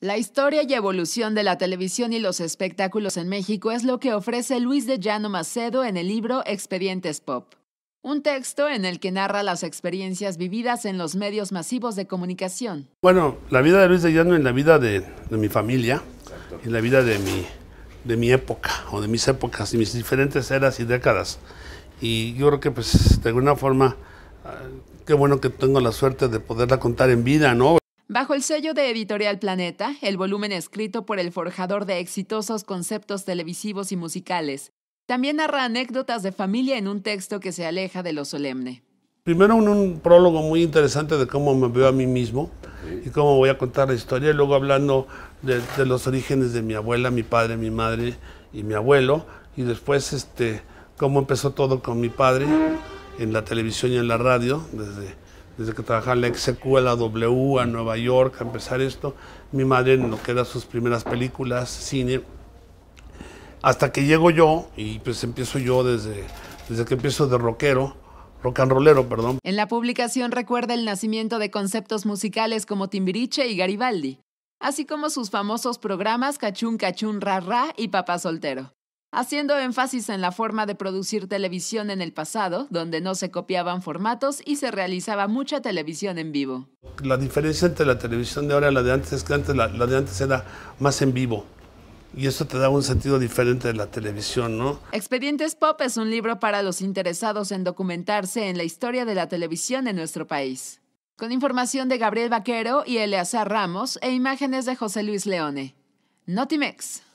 La historia y evolución de la televisión y los espectáculos en México es lo que ofrece Luis de Llano Macedo en el libro Expedientes Pop. Un texto en el que narra las experiencias vividas en los medios masivos de comunicación. Bueno, la vida de Luis de Llano en la vida de, mi familia, en la vida de mi, de mi época, o de mis épocas, y mis diferentes eras y décadas. Y yo creo que, pues, de alguna forma, ah, qué bueno que tengo la suerte de poderla contar en vida, ¿no? Bajo el sello de Editorial Planeta, el volumen escrito por el forjador de exitosos conceptos televisivos y musicales, también narra anécdotas de familia en un texto que se aleja de lo solemne. Primero un, prólogo muy interesante de cómo me veo a mí mismo y cómo voy a contar la historia, y luego hablando de, de los orígenes de mi abuela, mi padre, mi madre y mi abuelo, y después este, cómo empezó todo con mi padre en la televisión y en la radio, desde desde que trabajaba en la ex la W a Nueva York, a empezar esto, mi madre en lo que eran sus primeras películas, cine, hasta que llego yo, y pues empiezo yo desde, desde que empiezo de rockero, rock and rollero, perdón. En la publicación recuerda el nacimiento de conceptos musicales como Timbiriche y Garibaldi, así como sus famosos programas Cachún Cachún Ra Ra y Papá Soltero haciendo énfasis en la forma de producir televisión en el pasado, donde no se copiaban formatos y se realizaba mucha televisión en vivo. La diferencia entre la televisión de ahora y la de antes es que antes la, de antes era más en vivo. Y eso te da un sentido diferente de la televisión, ¿no? Expedientes Pop es un libro para los interesados en documentarse en la historia de la televisión en nuestro país. Con información de Gabriel Vaquero y Eleazar Ramos e imágenes de José Luis Leone. Notimex.